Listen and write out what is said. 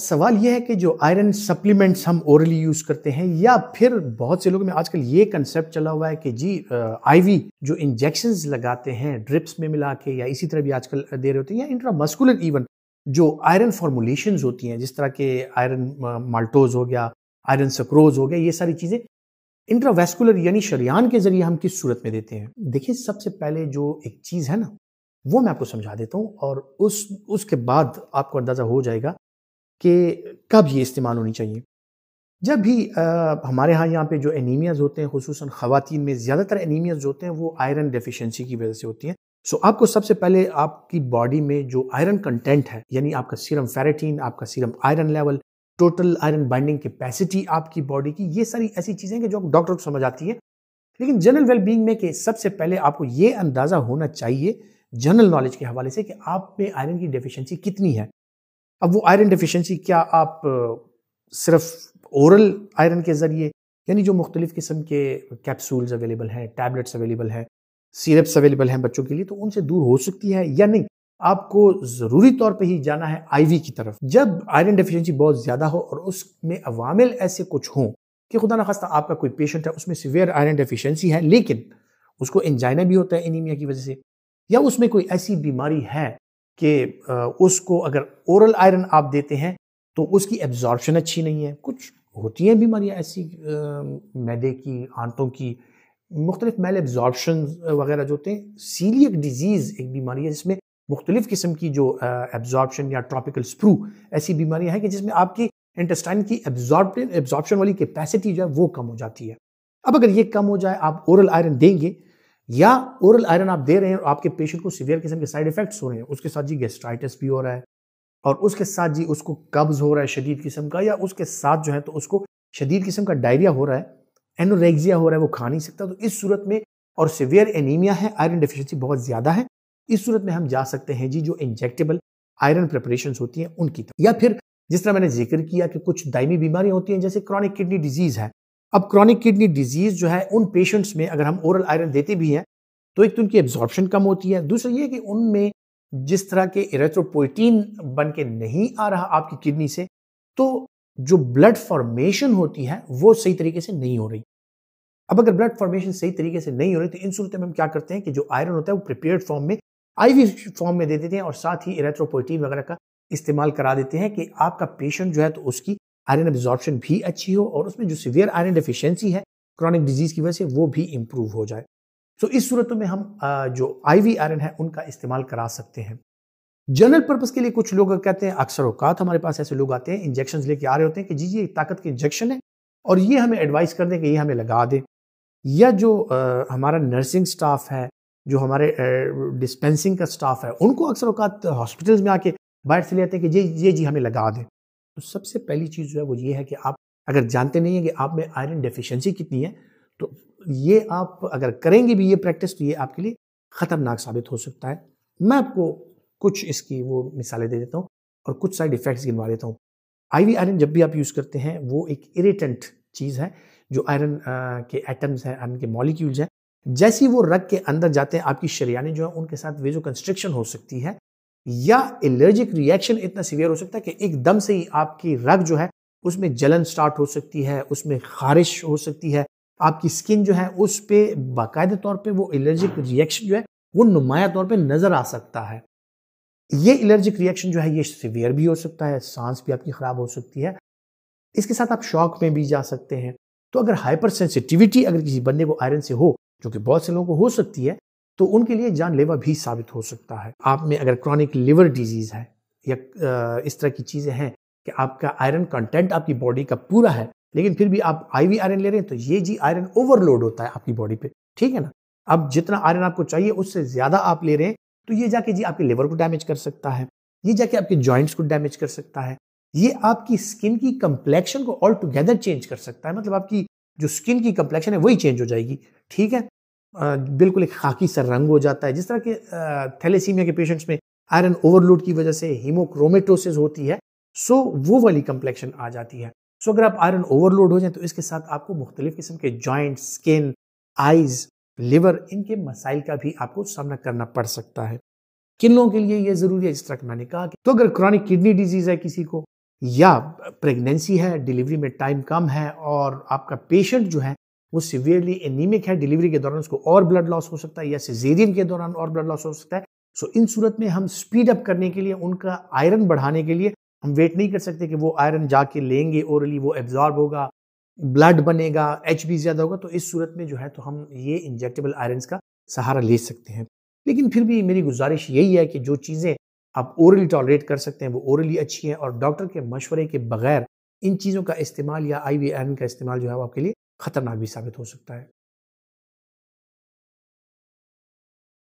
सवाल यह है कि जो आयरन सप्लीमेंट्स हम ओरली यूज़ करते हैं या फिर बहुत से लोगों में आजकल ये कंसेप्ट चला हुआ है कि जी आईवी जो इंजेक्शन लगाते हैं ड्रिप्स में मिला के या इसी तरह भी आजकल दे रहे होते हैं या इंट्रामस्कुलर इवन जो आयरन फॉर्मुलेशन होती हैं जिस तरह के आयरन माल्टोज हो गया आयरन सक्रोज हो गया ये सारी चीज़ें इंट्रावेस्कुलर यानी शरियान के जरिए हम किस सूरत में देते हैं देखिए सबसे पहले जो एक चीज़ है ना वो मैं आपको समझा देता हूँ और उस उसके बाद आपको अंदाज़ा हो जाएगा कि कब ये इस्तेमाल होनी चाहिए जब भी आ, हमारे यहाँ यहाँ पे जो एनीमियाज होते हैं खसूस ख़वान में ज़्यादातर एनीमियाज होते हैं वो आयरन डेफिशिएंसी की वजह से होती हैं सो so, आपको सबसे पहले आपकी बॉडी में जो आयरन कंटेंट है यानी आपका सीरम फेरेटीन आपका serum iron level total iron binding capacity आपकी बॉडी की ये सारी ऐसी चीज़ें कि जो डॉक्टर को समझ आती है लेकिन जनरल वेलबींग में कि सबसे पहले आपको ये अंदाज़ा होना चाहिए जनरल नॉलेज के हवाले से कि आप में आयरन की डेफिशिएंसी कितनी है अब वो आयरन डिफिशेंसी क्या आप सिर्फ ओरल आयरन के ज़रिए यानी जो मुख्तलिफ़ किस्म के कैप्सूल्स अवेलेबल हैं टैबलेट्स अवेलेबल हैं सीरप्स अवेलेबल हैं बच्चों के लिए तो उनसे दूर हो सकती है या नहीं आपको ज़रूरी तौर पे ही जाना है आईवी की तरफ जब आयरन डिफिशेंसी बहुत ज़्यादा हो और उसमें अवामिल ऐसे कुछ हों कि खुदा ना खास्ता आपका कोई पेशेंट है उसमें सिवियर आयरन डिफिशेंसी है लेकिन उसको एंजाइना भी होता है एनीमिया की वजह से या उसमें कोई ऐसी बीमारी है कि उसको अगर ओरल आयरन आप देते हैं तो उसकी एब्जॉर्बशन अच्छी नहीं है कुछ होती हैं बीमारियाँ ऐसी मैदे की आंतों की मुख्तलिफ मेल एब्जॉर्बशन वगैरह जो होते हैं सीलियक डिजीज़ एक बीमारी है जिसमें मुख्तलिफ किस्म की जो एब्जॉर्बशन या ट्रॉपिकल स्प्रू ऐसी बीमारियाँ हैं कि जिसमें आपकी इंटेस्टाइन की एब्जॉर्ब एब्जॉर्बशन वाली कैपेसिटी जो है वो कम हो जाती है अब अगर ये कम हो जाए आप ओरल आयरन देंगे या ओरल आयरन आप दे रहे हैं और आपके पेशेंट को सीवियर किस्म के साइड इफेक्ट्स हो रहे हैं उसके साथ जी गैस्ट्राइटिस भी हो रहा है और उसके साथ जी उसको कब्ज़ हो रहा है शदीद किस्म का या उसके साथ जो है तो उसको शदीद किस्म का डायरिया हो रहा है एनोरेग्जिया हो रहा है वो खा नहीं सकता तो इस सूरत में और सीवियर एनीमिया है आयरन डिफिशेंसी बहुत ज़्यादा है इस सूरत में हम जा सकते हैं जी जो इंजेक्टेबल आयरन प्रिपरेशन होती हैं उनकी या फिर जिस तरह मैंने जिक्र किया कि कुछ दायमी बीमारियां होती हैं जैसे क्रॉनिक किडनी डिजीज़ है अब क्रॉनिक किडनी डिजीज जो है उन पेशेंट्स में अगर हम ओरल आयरन देते भी हैं तो एक तो उनकी एब्जॉर्प्शन कम होती है दूसरा ये कि उनमें जिस तरह के इरेथ्रोपोइटीन बन के नहीं आ रहा आपकी किडनी से तो जो ब्लड फॉर्मेशन होती है वो सही तरीके से नहीं हो रही अब अगर ब्लड फॉर्मेशन सही तरीके से नहीं हो रही तो इन सूरत में हम क्या करते हैं कि जो आयरन होता है वो प्रिपेयर्ड फॉर्म में आईवी फॉर्म में दे देते हैं और साथ ही इरेथ्रोपोइटीन वगैरह का इस्तेमाल करा देते हैं कि आपका पेशेंट जो है तो उसकी आयरन एब्जॉर्प्शन भी अच्छी हो और उसमें जो सीवियर आयरन डिफिशेंसी है क्रॉनिक डिजीज़ की वजह से वो भी इम्प्रूव हो जाए सो इस सूरत में हम जो वी आयरन है उनका इस्तेमाल करा सकते हैं जनरल पर्पज़ के लिए कुछ लोग कहते हैं अक्सर औकात हमारे पास ऐसे लोग आते हैं इंजेक्शन लेके आ रहे होते हैं कि जी ये ताकत के इंजेक्शन है और ये हमें एडवाइस कर दें कि ये हमें लगा दें या जो आ, हमारा नर्सिंग स्टाफ है जो हमारे डिस्पेंसिंग का स्टाफ है उनको अक्सर अवकात हॉस्पिटल्स में आके बाहर से लेते हैं कि ये ये जी हमें लगा दें तो सबसे पहली चीज़ जो है वो ये है कि आप अगर जानते नहीं हैं कि आप में आयरन डेफिशिएंसी कितनी है तो ये आप अगर करेंगे भी ये प्रैक्टिस तो ये आपके लिए ख़तरनाक साबित हो सकता है मैं आपको कुछ इसकी वो मिसालें दे देता हूँ और कुछ साइड इफ़ेक्ट्स गिनवा देता हूँ आईवी आयरन जब भी आप यूज़ करते हैं वो एक इरेटेंट चीज़ है जो आयरन के एटम्स हैं आयरन के मॉलिक्यूल्स हैं जैसे ही वो रग के अंदर जाते हैं आपकी शरियाने जो है उनके साथ वेजो कंस्ट्रिक्शन हो सकती है या एलर्जिक रिएक्शन इतना सीवियर हो सकता है कि एकदम से ही आपकी रग जो है उसमें जलन स्टार्ट हो सकती है उसमें खारिश हो सकती है आपकी स्किन जो है उस पर बाकायदे तौर पर वो एलर्जिक रिएक्शन जो है वो नुमाया तौर पर नज़र आ सकता है ये एलर्जिक रिएक्शन जो है ये सीवियर भी हो सकता है सांस भी आपकी ख़राब हो सकती है इसके साथ आप शॉक में भी जा सकते हैं तो अगर हाइपर सेंसिटिविटी अगर किसी बंदे को आयरन से हो जो कि बहुत से लोगों को हो सकती है तो उनके लिए जानलेवा भी साबित हो सकता है आप में अगर क्रॉनिक लिवर डिजीज़ है या इस तरह की चीज़ें हैं कि आपका आयरन कंटेंट आपकी बॉडी का पूरा है लेकिन फिर भी आप आईवी आयरन ले रहे हैं तो ये जी आयरन ओवरलोड होता है आपकी बॉडी पे ठीक है ना अब जितना आयरन आपको चाहिए उससे ज़्यादा आप ले रहे हैं तो ये जाके जी आपके लिवर को डैमेज कर सकता है ये जाके आपके जॉइंट्स को डैमेज कर सकता है ये आपकी स्किन की कंप्लेक्शन को ऑल टुगेदर चेंज कर सकता है मतलब आपकी जो स्किन की कंप्लेक्शन है वही चेंज हो जाएगी ठीक है बिल्कुल एक खाकी सा रंग हो जाता है जिस तरह के थैलेसीमिया के पेशेंट्स में आयरन ओवरलोड की वजह से हीमोक्रोमेटोसिस होती है सो वो वाली कंप्लेक्शन आ जाती है सो अगर आप आयरन ओवरलोड हो जाए तो इसके साथ आपको मुख्तलिफ किस्म के जॉइंट स्किन आइज लिवर इनके मसाइल का भी आपको सामना करना पड़ सकता है किन लोगों के लिए ये ज़रूरी है जिस तरह मैंने कहा कि तो अगर क्रॉनिक किडनी डिजीज़ है किसी को या प्रेगनेंसी है डिलीवरी में टाइम कम है और आपका पेशेंट जो है वो सिवियरली एनीमिक है डिलीवरी के दौरान उसको और ब्लड लॉस हो सकता है या सिजेरियन के दौरान और ब्लड लॉस हो सकता है सो इन सूरत में हम स्पीड अप करने के लिए उनका आयरन बढ़ाने के लिए हम वेट नहीं कर सकते कि वो आयरन जाके लेंगे ओरली वो एब्जॉर्ब होगा ब्लड बनेगा एच बी ज़्यादा होगा तो इस सूरत में जो है तो हम ये इंजेक्टेबल आयरन का सहारा ले सकते हैं लेकिन फिर भी मेरी गुजारिश यही है कि जो चीज़ें आप ओरली टॉलरेट कर सकते हैं वो ओरली अच्छी हैं और डॉक्टर के मशवरे के बगैर इन चीज़ों का इस्तेमाल या आई वी का इस्तेमाल जो है वो आपके लिए खतरनाक भी साबित हो सकता है